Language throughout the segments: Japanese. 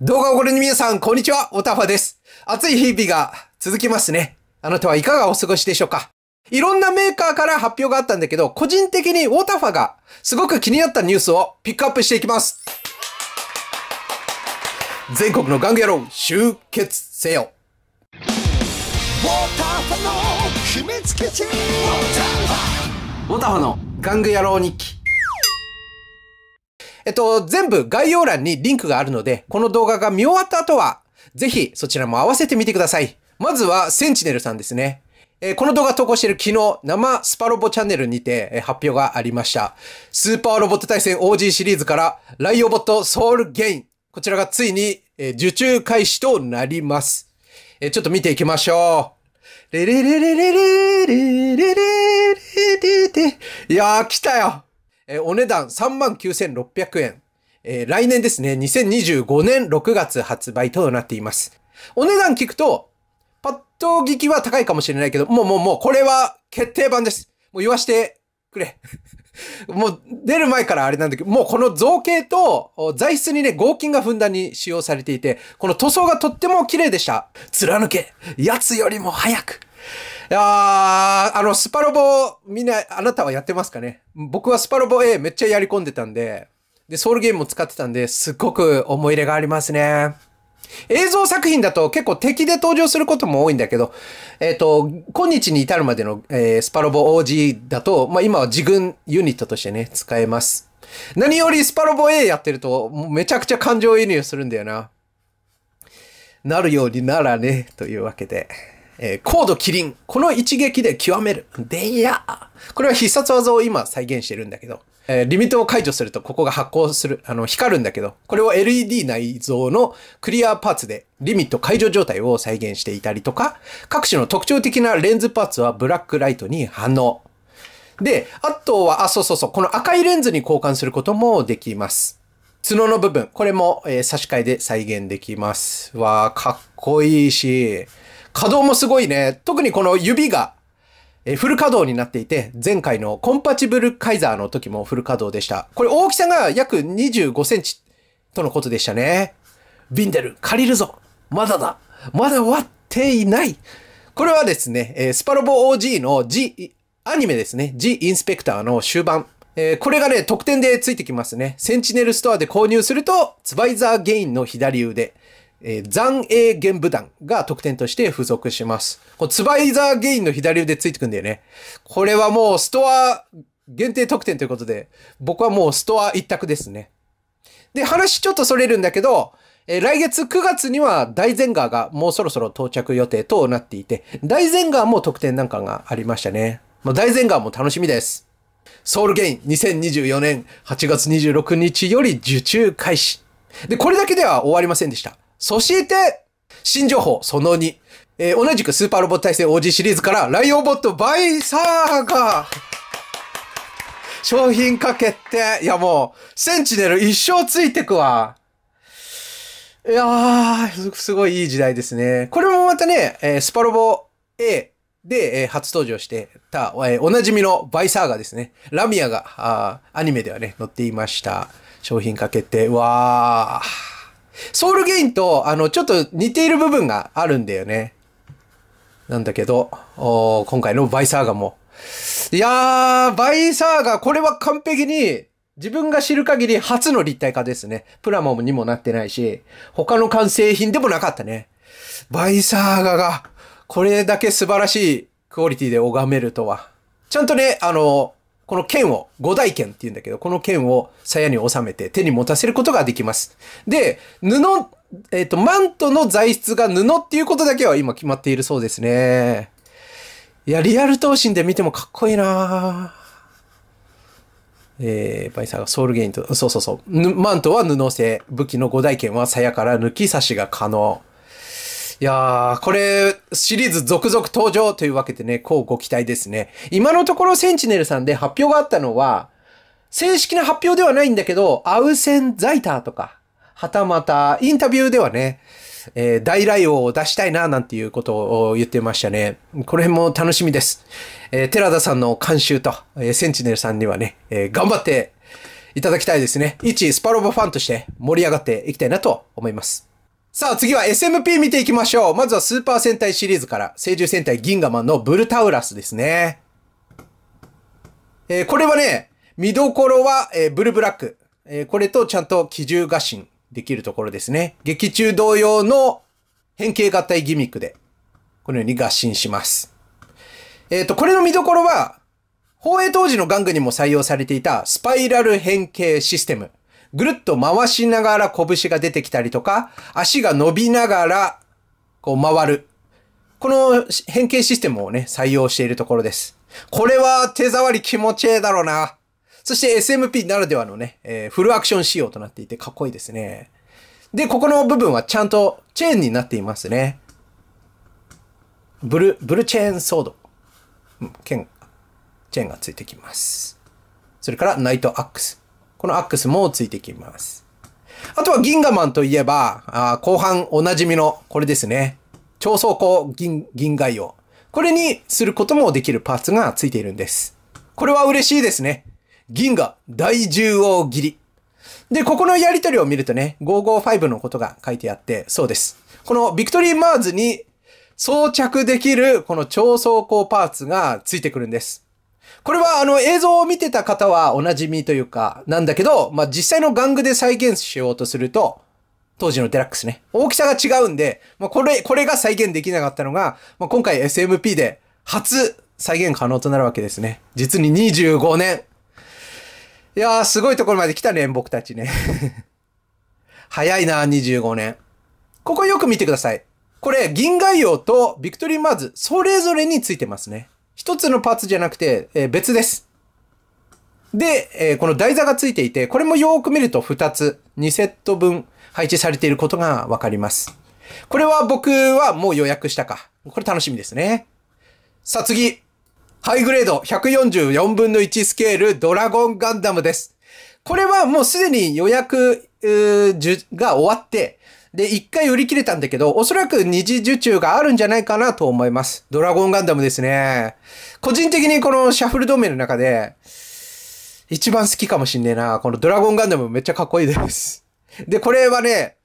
動画をご覧の皆さん、こんにちは、おたフです。暑い日々が続きますね。あなたはいかがお過ごしでしょうかいろんなメーカーから発表があったんだけど、個人的にウォタファがすごく気になったニュースをピックアップしていきます。全国の玩具野郎、集結せよ。ウォタファの秘密基地ウタファの玩具野郎日記。えっと、全部概要欄にリンクがあるので、この動画が見終わった後は、ぜひそちらも合わせてみてください。まずは、センチネルさんですね。えー、この動画投稿している昨日、生スパロボチャンネルにて、えー、発表がありました。スーパーロボット対戦 OG シリーズから、ライオボットソウルゲイン。こちらがついに、えー、受注開始となります。えちょっと見ていきましょう。レレレレレレレレレレレレいやー、来たよえー、お値段39,600円。えー、来年ですね、2025年6月発売となっています。お値段聞くと、パッと聞きは高いかもしれないけど、もうもうもう、これは決定版です。もう言わしてくれ。もう出る前からあれなんだけど、もうこの造形と材質にね、合金がふんだんに使用されていて、この塗装がとっても綺麗でした。貫け奴よりも早くいやあの、スパロボ、みんな、あなたはやってますかね僕はスパロボ A めっちゃやり込んでたんで、で、ソウルゲームも使ってたんで、すっごく思い入れがありますね。映像作品だと結構敵で登場することも多いんだけど、えっ、ー、と、今日に至るまでの、えー、スパロボ OG だと、まあ、今は自軍ユニットとしてね、使えます。何よりスパロボ A やってると、めちゃくちゃ感情移入するんだよな。なるようにならね、というわけで。えー、高度リン。この一撃で極める。でいやこれは必殺技を今再現してるんだけど、えー、リミットを解除するとここが発光する、あの、光るんだけど、これを LED 内蔵のクリアパーツでリミット解除状態を再現していたりとか、各種の特徴的なレンズパーツはブラックライトに反応。で、あとは、あ、そうそうそう、この赤いレンズに交換することもできます。角の部分、これも、えー、差し替えで再現できます。わー、かっこいいし、稼働もすごいね。特にこの指が、えフル稼働になっていて、前回のコンパチブルカイザーの時もフル稼働でした。これ大きさが約25センチとのことでしたね。ビンデル、借りるぞまだだまだ終わっていないこれはですね、えスパロボ OG の G、アニメですね、G インスペクターの終盤。えこれがね、特典でついてきますね。センチネルストアで購入すると、ツバイザーゲインの左腕、えー、残影玄武団が得点として付属します。このツバイザーゲインの左腕ついてくんだよね。これはもうストア限定得点ということで、僕はもうストア一択ですね。で、話ちょっとそれるんだけど、えー、来月9月には大前川がもうそろそろ到着予定となっていて、大前川も得点なんかがありましたね。大前川も楽しみです。ソウルゲイン2024年8月26日より受注開始。で、これだけでは終わりませんでした。そして、新情報その2。えー、同じくスーパーロボット対戦 OG シリーズから、ライオンボットバイサーガー商品かけて、いやもう、センチネル一生ついてくわ。いやー、すごいいい時代ですね。これもまたね、えー、スパロボ A で、えー、初登場してた、えー、おなじみのバイサーガーですね。ラミアが、あアニメではね、載っていました。商品かけて、わー。ソウルゲインと、あの、ちょっと似ている部分があるんだよね。なんだけど、お今回のバイサーガも。いやー、バイサーガ、これは完璧に、自分が知る限り初の立体化ですね。プラモにもなってないし、他の完成品でもなかったね。バイサーガが、これだけ素晴らしいクオリティで拝めるとは。ちゃんとね、あの、この剣を、五大剣って言うんだけど、この剣を鞘に収めて手に持たせることができます。で、布、えっ、ー、と、マントの材質が布っていうことだけは今決まっているそうですね。いや、リアル闘神で見てもかっこいいなえー、バイサーがソウルゲインと、そうそうそう。マントは布製、武器の五大剣は鞘から抜き差しが可能。いやー、これ、シリーズ続々登場というわけでね、こうご期待ですね。今のところセンチネルさんで発表があったのは、正式な発表ではないんだけど、アウセン・ザイターとか、はたまた、インタビューではね、えー、大雷王を出したいな、なんていうことを言ってましたね。これも楽しみです。えー、寺田さんの監修と、えー、センチネルさんにはね、えー、頑張っていただきたいですね。一スパロボファンとして盛り上がっていきたいなと思います。さあ次は SMP 見ていきましょう。まずはスーパー戦隊シリーズから、聖獣戦隊ギンガマンのブルタウラスですね。えー、これはね、見どころは、えー、ブルブラック。えー、これとちゃんと機銃合心できるところですね。劇中同様の変形合体ギミックで、このように合心します。えっ、と、これの見どころは、放映当時の玩具にも採用されていたスパイラル変形システム。ぐるっと回しながら拳が出てきたりとか、足が伸びながら、こう回る。この変形システムをね、採用しているところです。これは手触り気持ちええだろうな。そして SMP ならではのね、えー、フルアクション仕様となっていてかっこいいですね。で、ここの部分はちゃんとチェーンになっていますね。ブル、ブルチェーンソード。うん、剣、チェーンがついてきます。それからナイトアックス。このアックスもついてきます。あとはギンガマンといえば、あ後半おなじみのこれですね。超装甲銀、銀外用。これにすることもできるパーツがついているんです。これは嬉しいですね。銀河大獣王切り。で、ここのやりとりを見るとね、555のことが書いてあって、そうです。このビクトリーマーズに装着できるこの超装甲パーツがついてくるんです。これはあの映像を見てた方はおなじみというか、なんだけど、まあ、実際の玩具で再現しようとすると、当時のデラックスね。大きさが違うんで、まあ、これ、これが再現できなかったのが、まあ、今回 SMP で初再現可能となるわけですね。実に25年。いやー、すごいところまで来たね、僕たちね。早いな、25年。ここよく見てください。これ、銀河洋とビクトリーマーズ、それぞれについてますね。一つのパーツじゃなくて、えー、別です。で、えー、この台座がついていて、これもよーく見ると2つ、2セット分配置されていることがわかります。これは僕はもう予約したか。これ楽しみですね。さあ次。ハイグレード144分の1スケールドラゴンガンダムです。これはもうすでに予約が終わって、で、一回売り切れたんだけど、おそらく二次受注があるんじゃないかなと思います。ドラゴンガンダムですね。個人的にこのシャッフル同盟の中で、一番好きかもしんねえな。このドラゴンガンダムめっちゃかっこいいです。で、これはね、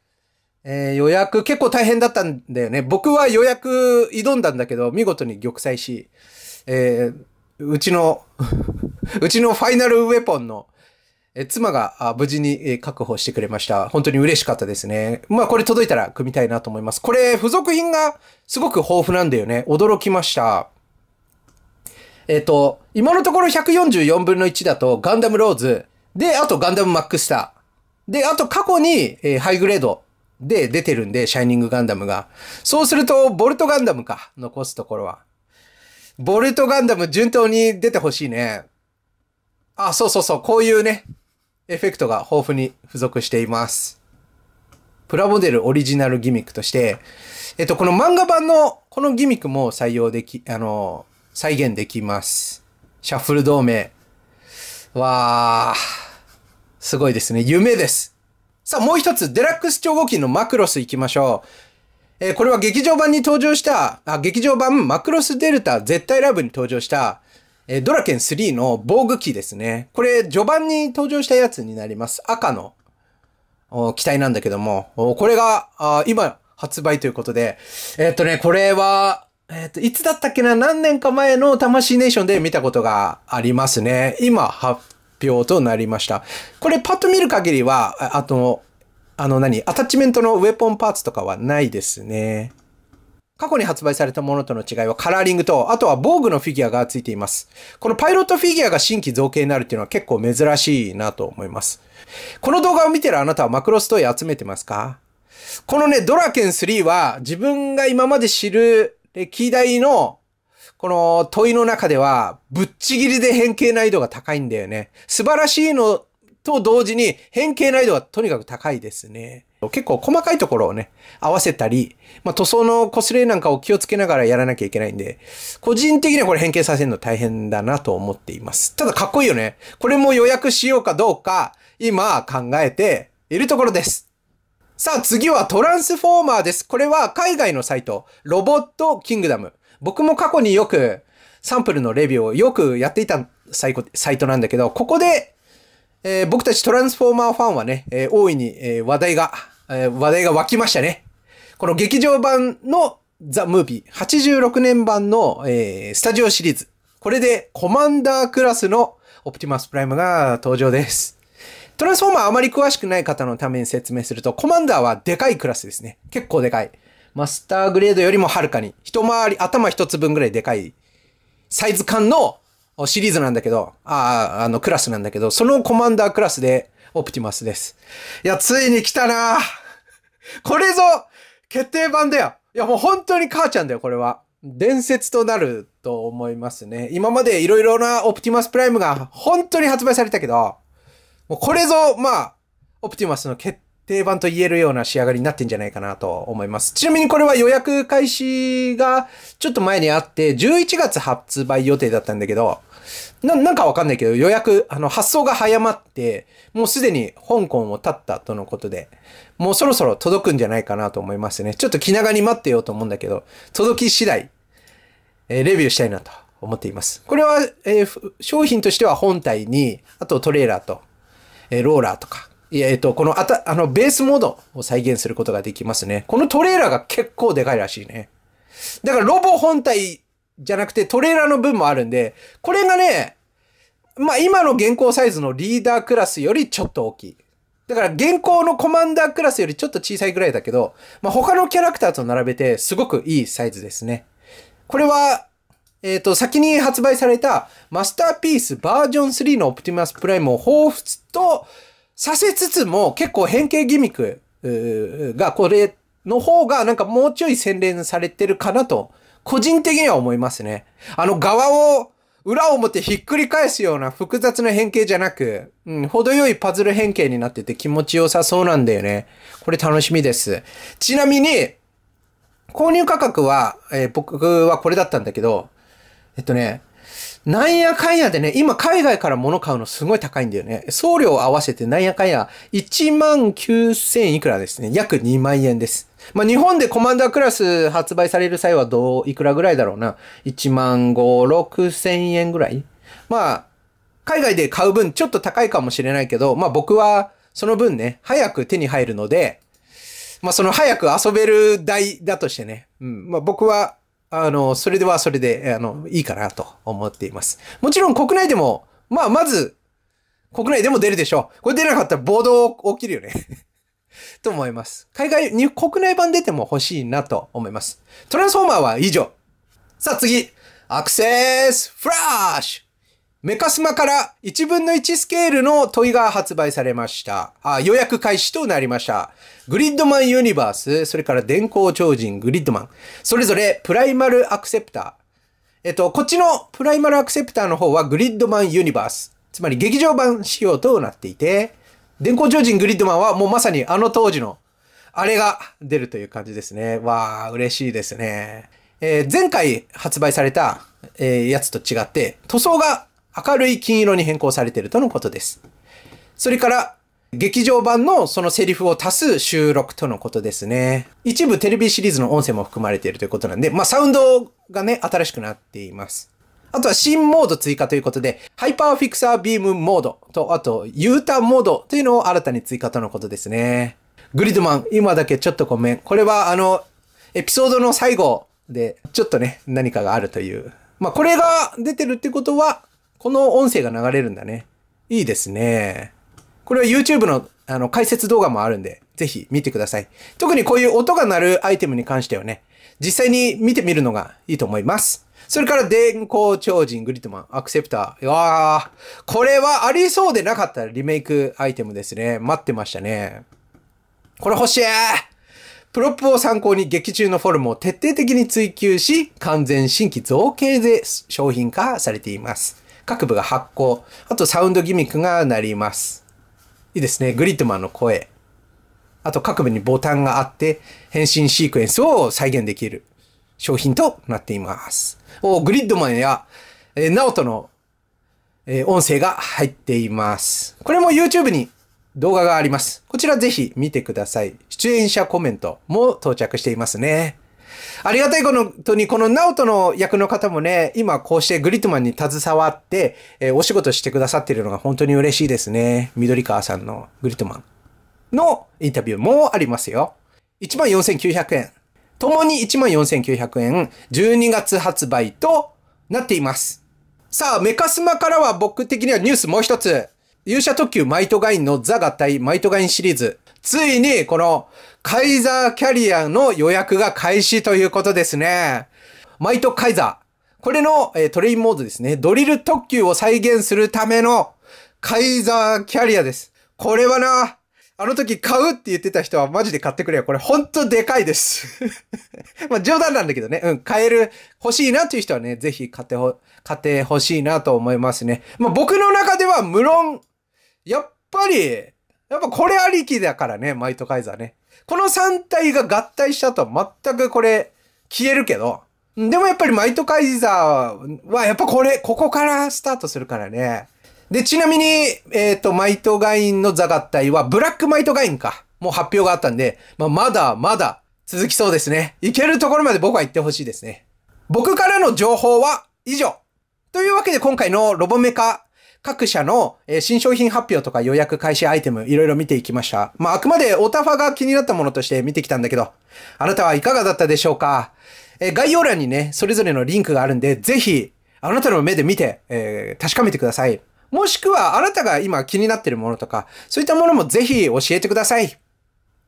えー、予約結構大変だったんだよね。僕は予約挑んだんだけど、見事に玉砕し、えー、うちの うちのファイナルウェポンのえ妻が無事に確保してくれました。本当に嬉しかったですね。まあこれ届いたら組みたいなと思います。これ付属品がすごく豊富なんだよね。驚きました。えっ、と、今のところ144分の1だとガンダムローズ、で、あとガンダムマックスター。で、あと過去に、えー、ハイグレードで出てるんで、シャイニングガンダムが。そうすると、ボルトガンダムか、残すところは。ボルトガンダム順当に出てほしいね。あ、そうそうそう、こういうね、エフェクトが豊富に付属しています。プラモデルオリジナルギミックとして、えっと、この漫画版のこのギミックも採用でき、あの、再現できます。シャッフル同盟。わー、すごいですね。夢です。さあ、もう一つ、デラックス超合金のマクロス行きましょう。えー、これは劇場版に登場した、あ、劇場版マクロスデルタ絶対ラブに登場した、えー、ドラケン3の防具機ですね。これ、序盤に登場したやつになります。赤の機体なんだけども、これが、あ今、発売ということで、えー、っとね、これは、えっと、いつだったっけな何年か前の魂ネーションで見たことがありますね。今、発表となりました。これ、パッと見る限りは、あと、あの何アタッチメントのウェポンパーツとかはないですね。過去に発売されたものとの違いはカラーリングと、あとは防具のフィギュアが付いています。このパイロットフィギュアが新規造形になるっていうのは結構珍しいなと思います。この動画を見てるあなたはマクロストーリ集めてますかこのね、ドラケン3は自分が今まで知る歴代のこの問いの中ではぶっちぎりで変形難易度が高いんだよね。素晴らしいのと同時に変形難易度はとにかく高いですね。結構細かいところをね、合わせたり、まあ、塗装の擦れなんかを気をつけながらやらなきゃいけないんで、個人的にはこれ変形させるの大変だなと思っています。ただかっこいいよね。これも予約しようかどうか、今考えているところです。さあ次はトランスフォーマーです。これは海外のサイト、ロボットキングダム。僕も過去によくサンプルのレビューをよくやっていたサイトなんだけど、ここで、えー、僕たちトランスフォーマーファンはね、えー、大いに、え話題がえ話題が湧きましたね。この劇場版のザ・ムービー、86年版の、えー、スタジオシリーズ。これでコマンダークラスのオプティマスプライムが登場です。トランスフォーマーあまり詳しくない方のために説明すると、コマンダーはでかいクラスですね。結構でかい。マスターグレードよりもはるかに、一回り、頭一つ分ぐらいでかいサイズ感のシリーズなんだけど、ああ、あのクラスなんだけど、そのコマンダークラスで、オプティマスです。いや、ついに来たなこれぞ決定版だよいや、もう本当に母ちゃんだよ、これは。伝説となると思いますね。今まで色々なオプティマスプライムが本当に発売されたけど、もうこれぞ、まあ、オプティマスの決定版と言えるような仕上がりになってんじゃないかなと思います。ちなみにこれは予約開始がちょっと前にあって、11月発売予定だったんだけど、ななんかわかんないけど、予約、あの、発送が早まって、もうすでに香港を経ったとのことで、もうそろそろ届くんじゃないかなと思いますね。ちょっと気長に待ってようと思うんだけど、届き次第、えー、レビューしたいなと思っています。これは、えー、商品としては本体に、あとトレーラーと、えー、ローラーとか、えっと、このあた、あの、ベースモードを再現することができますね。このトレーラーが結構でかいらしいね。だからロボ本体じゃなくてトレーラーの分もあるんで、これがね、まあ今の現行サイズのリーダークラスよりちょっと大きい。だから現行のコマンダークラスよりちょっと小さいぐらいだけど、まあ他のキャラクターと並べてすごくいいサイズですね。これは、えっ、ー、と、先に発売されたマスターピースバージョン3のオプティマスプライムを彷彿とさせつつも結構変形ギミックがこれの方がなんかもうちょい洗練されてるかなと個人的には思いますね。あの、側を、裏表ひっくり返すような複雑な変形じゃなく、うん、程よいパズル変形になってて気持ちよさそうなんだよね。これ楽しみです。ちなみに、購入価格は、えー、僕はこれだったんだけど、えっとね、なんやかんやでね、今海外から物買うのすごい高いんだよね。送料合わせてなんやかんや、1万9000いくらですね。約2万円です。まあ、日本でコマンダークラス発売される際はどう、いくらぐらいだろうな。1万5、6千円ぐらいまあ、海外で買う分ちょっと高いかもしれないけど、まあ僕はその分ね、早く手に入るので、まあその早く遊べる台だとしてね、うん、まあ僕は、あの、それではそれで、あの、いいかなと思っています。もちろん国内でも、まあまず、国内でも出るでしょう。これ出なかったら暴動起きるよねと思います。海外に、国内版出ても欲しいなと思います。トランスフォーマーは以上。さあ次。アクセスフラッシュメカスマから1分の1スケールの問いが発売されました。あ予約開始となりました。グリッドマンユニバース、それから電光超人グリッドマン、それぞれプライマルアクセプター。えっと、こっちのプライマルアクセプターの方はグリッドマンユニバース、つまり劇場版仕様となっていて、電光超人グリッドマンはもうまさにあの当時の、あれが出るという感じですね。わあ、嬉しいですね。えー、前回発売された、えー、やつと違って、塗装が明るい金色に変更されているとのことです。それから、劇場版のそのセリフを足す収録とのことですね。一部テレビシリーズの音声も含まれているということなんで、まあサウンドがね、新しくなっています。あとは新モード追加ということで、ハイパーフィクサービームモードと、あと U ターンモードというのを新たに追加とのことですね。グリッドマン、今だけちょっとごめん。これはあの、エピソードの最後で、ちょっとね、何かがあるという。まあ、これが出てるってことは、この音声が流れるんだね。いいですね。これは YouTube のあの解説動画もあるんで、ぜひ見てください。特にこういう音が鳴るアイテムに関してはね、実際に見てみるのがいいと思います。それから電光超人、グリッドマン、アクセプター。うわー。これはありそうでなかったリメイクアイテムですね。待ってましたね。これ欲しいプロップを参考に劇中のフォルムを徹底的に追求し、完全新規造形で商品化されています。各部が発行。あとサウンドギミックが鳴ります。いいですね。グリッドマンの声。あと各部にボタンがあって、変身シークエンスを再現できる。商品となっています。おグリッドマンや、えー、ナオトの、えー、音声が入っています。これも YouTube に動画があります。こちらぜひ見てください。出演者コメントも到着していますね。ありがたいことに、このナオトの役の方もね、今こうしてグリッドマンに携わって、えー、お仕事してくださっているのが本当に嬉しいですね。緑川さんのグリッドマンのインタビューもありますよ。14,900円。ともに14,900円、12月発売となっています。さあ、メカスマからは僕的にはニュースもう一つ。勇者特急マイトガインのザ合体マイトガインシリーズ。ついに、この、カイザーキャリアの予約が開始ということですね。マイトカイザー。これの、えー、トレインモードですね。ドリル特急を再現するためのカイザーキャリアです。これはな、あの時買うって言ってた人はマジで買ってくれよ。これほんとでかいです まあ冗談なんだけどね。うん、買える、欲しいなっていう人はね、ぜひ買ってほ、買ってほしいなと思いますね。まあ僕の中では無論、やっぱり、やっぱこれありきだからね、マイトカイザーね。この3体が合体したと全くこれ消えるけど、でもやっぱりマイトカイザーはやっぱこれ、ここからスタートするからね。で、ちなみに、えっ、ー、と、マイトガインの座合体は、ブラックマイトガインか。もう発表があったんで、まあ、まだまだ続きそうですね。いけるところまで僕は行ってほしいですね。僕からの情報は以上。というわけで今回のロボメカ各社の新商品発表とか予約開始アイテムいろいろ見ていきました。まあ、あくまでオタファが気になったものとして見てきたんだけど、あなたはいかがだったでしょうかえ概要欄にね、それぞれのリンクがあるんで、ぜひ、あなたの目で見て、えー、確かめてください。もしくはあなたが今気になってるものとか、そういったものもぜひ教えてください。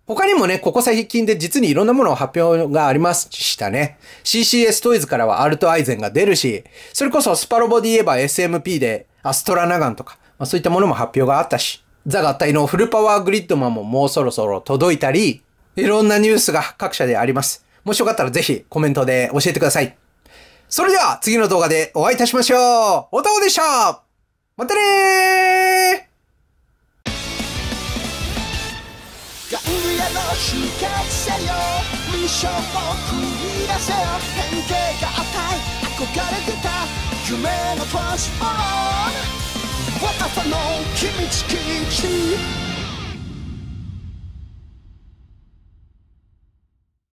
他にもね、ここ最近で実にいろんなものを発表がありましたね。CCS トイズからはアルトアイゼンが出るし、それこそスパロボで言えば SMP でアストラナガンとか、まあ、そういったものも発表があったし、ザ合体のフルパワーグリッドマンももうそろそろ届いたり、いろんなニュースが各社であります。もしよかったらぜひコメントで教えてください。それでは次の動画でお会いいたしましょうおたおでしたまたねのせよミッションを繰り出せよ変形があい憧れてた夢のトランスフォーム若さの君付き